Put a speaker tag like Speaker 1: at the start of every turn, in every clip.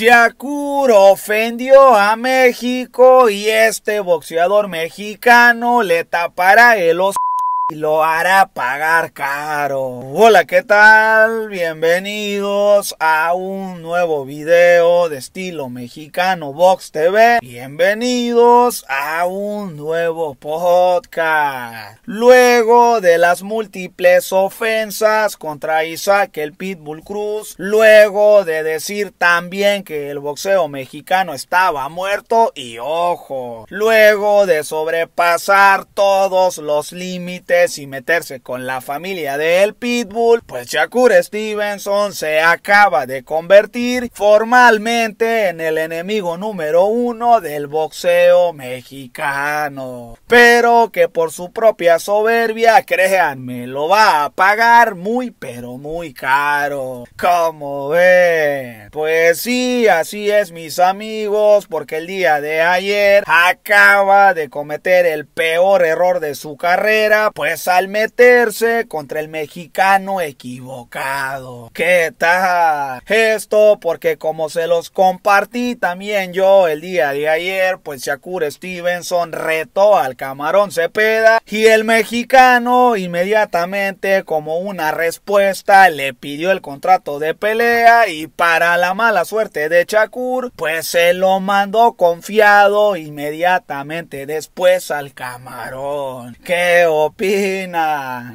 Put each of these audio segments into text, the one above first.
Speaker 1: Shakur ofendió a México y este boxeador mexicano le tapará el oso y lo hará pagar caro. Hola, ¿qué tal? Bienvenidos a un nuevo video de estilo mexicano Box TV. Bienvenidos a un nuevo podcast. Luego de las múltiples ofensas contra Isaac el Pitbull Cruz, luego de decir también que el boxeo mexicano estaba muerto y ojo, luego de sobrepasar todos los límites y meterse con la familia del Pitbull, pues Shakur Stevenson se acaba de convertir formalmente en el enemigo número uno del boxeo mexicano. Pero que por su propia soberbia, créanme, lo va a pagar muy pero muy caro. Como ven? Pues sí, así es mis amigos, porque el día de ayer acaba de cometer el peor error de su carrera, pues al meterse contra el mexicano equivocado. ¿Qué tal? Esto porque como se los compartí también yo el día de ayer, pues Shakur Stevenson retó al camarón Cepeda y el mexicano inmediatamente como una respuesta le pidió el contrato de pelea y para la mala suerte de Shakur, pues se lo mandó confiado inmediatamente después al camarón. ¿Qué opinas?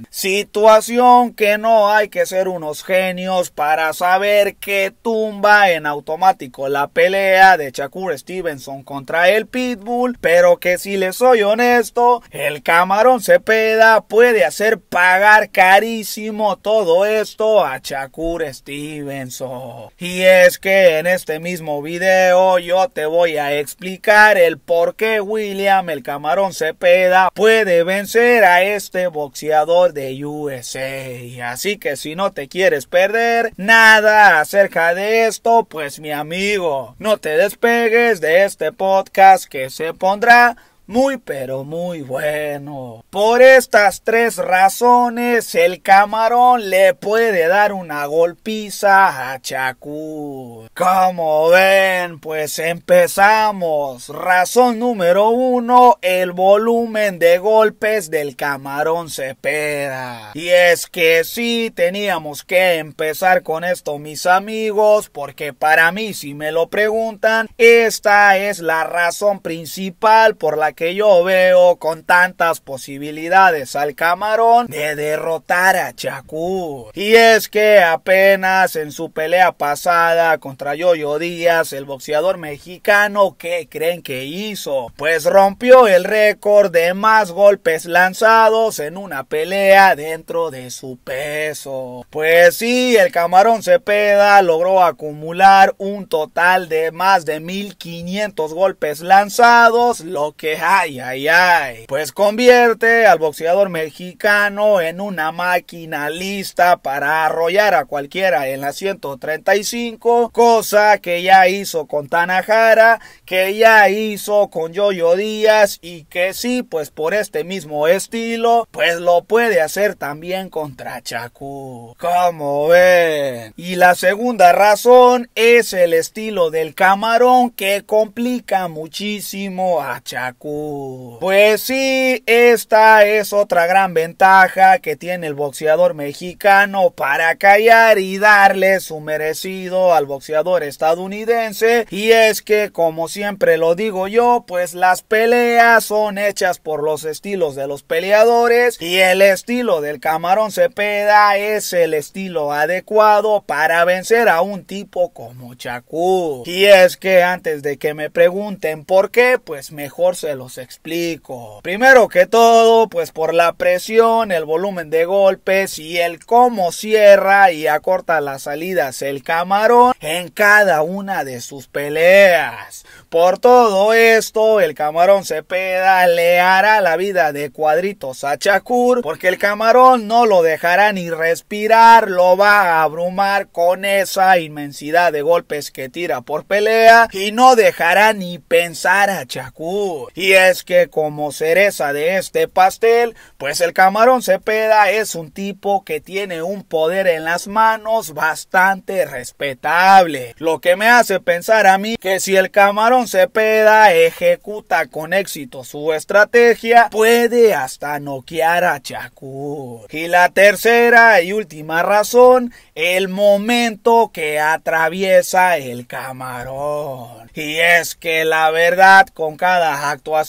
Speaker 1: Situación que no hay que ser unos genios para saber que tumba en automático la pelea de Shakur Stevenson contra el Pitbull, pero que si les soy honesto, el camarón Cepeda puede hacer pagar carísimo todo esto a Shakur Stevenson. Y es que en este mismo video yo te voy a explicar el por qué William el camarón Cepeda puede vencer a ese este boxeador de USA. Así que si no te quieres perder nada acerca de esto, pues mi amigo, no te despegues de este podcast que se pondrá muy pero muy bueno. Por estas tres razones, el camarón le puede dar una golpiza a Chacú Como ven, pues empezamos. Razón número uno, el volumen de golpes del camarón Se pega Y es que sí, teníamos que empezar con esto, mis amigos, porque para mí, si me lo preguntan, esta es la razón principal por la que yo veo con tantas posibilidades al camarón de derrotar a Chacu Y es que apenas en su pelea pasada contra Yoyo Díaz, el boxeador mexicano, ¿qué creen que hizo? Pues rompió el récord de más golpes lanzados en una pelea dentro de su peso. Pues sí, el camarón Cepeda logró acumular un total de más de 1500 golpes lanzados, lo que ay, ay, ay. Pues convierte al boxeador mexicano en una máquina lista para arrollar a cualquiera en la 135, cosa que ya hizo con Tanajara, que ya hizo con Yoyo Díaz y que sí, pues por este mismo estilo, pues lo puede hacer también contra Chacu. Como ven? Y la segunda razón es el estilo del camarón que complica muchísimo a Chacu. Oh. Pues sí, esta es otra gran ventaja que tiene el boxeador mexicano para callar y darle su merecido al boxeador estadounidense. Y es que, como siempre lo digo yo, pues las peleas son hechas por los estilos de los peleadores y el estilo del camarón Cepeda es el estilo adecuado para vencer a un tipo como Chacú. Y es que antes de que me pregunten por qué, pues mejor se lo explico. Primero que todo, pues por la presión, el volumen de golpes y el cómo cierra y acorta las salidas el camarón en cada una de sus peleas. Por todo esto, el camarón se le hará la vida de cuadritos a chakur porque el camarón no lo dejará ni respirar, lo va a abrumar con esa inmensidad de golpes que tira por pelea y no dejará ni pensar a chacur Y es que como cereza de este pastel, pues el camarón Cepeda es un tipo que tiene un poder en las manos bastante respetable, lo que me hace pensar a mí que si el camarón Cepeda ejecuta con éxito su estrategia, puede hasta noquear a Shakur. Y la tercera y última razón, el momento que atraviesa el camarón. Y es que la verdad con cada actuación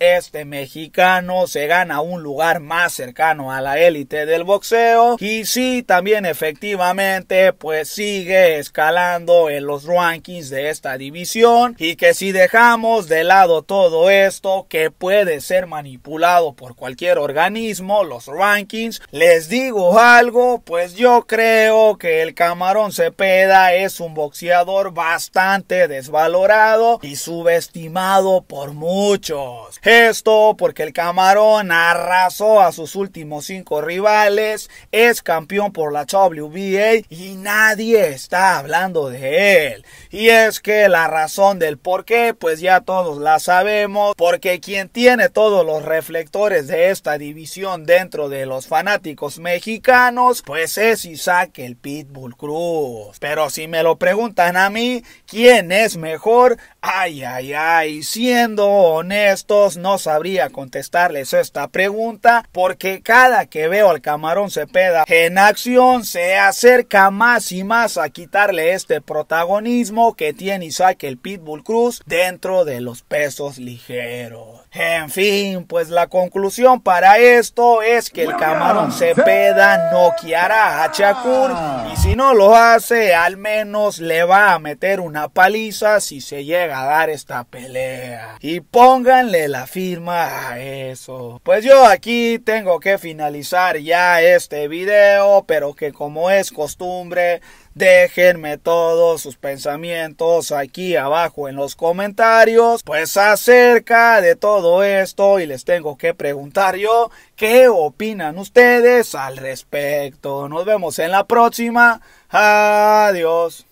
Speaker 1: este mexicano se gana un lugar más cercano a la élite del boxeo. Y sí, también efectivamente, pues sigue escalando en los rankings de esta división. Y que si dejamos de lado todo esto, que puede ser manipulado por cualquier organismo, los rankings, les digo algo, pues yo creo que el camarón Cepeda es un boxeador bastante desvalorado y subestimado por muchos esto porque el camarón arrasó a sus últimos cinco rivales, es campeón por la WBA y nadie está hablando de él. Y es que la razón del por qué, pues ya todos la sabemos, porque quien tiene todos los reflectores de esta división dentro de los fanáticos mexicanos, pues es Isaac el Pitbull Cruz. Pero si me lo preguntan a mí, ¿quién es mejor? Ay, ay, ay, siendo honesto estos no sabría contestarles esta pregunta porque cada que veo al camarón Cepeda en acción se acerca más y más a quitarle este protagonismo que tiene Isaac el Pitbull Cruz dentro de los pesos ligeros. En fin, pues la conclusión para esto es que el camarón Cepeda noqueará a Shakur y si no lo hace, al menos le va a meter una paliza si se llega a dar esta pelea. Y pónganle la firma a eso. Pues yo aquí tengo que finalizar ya este video, pero que como es costumbre, Déjenme todos sus pensamientos aquí abajo en los comentarios. Pues acerca de todo esto y les tengo que preguntar yo qué opinan ustedes al respecto. Nos vemos en la próxima. Adiós.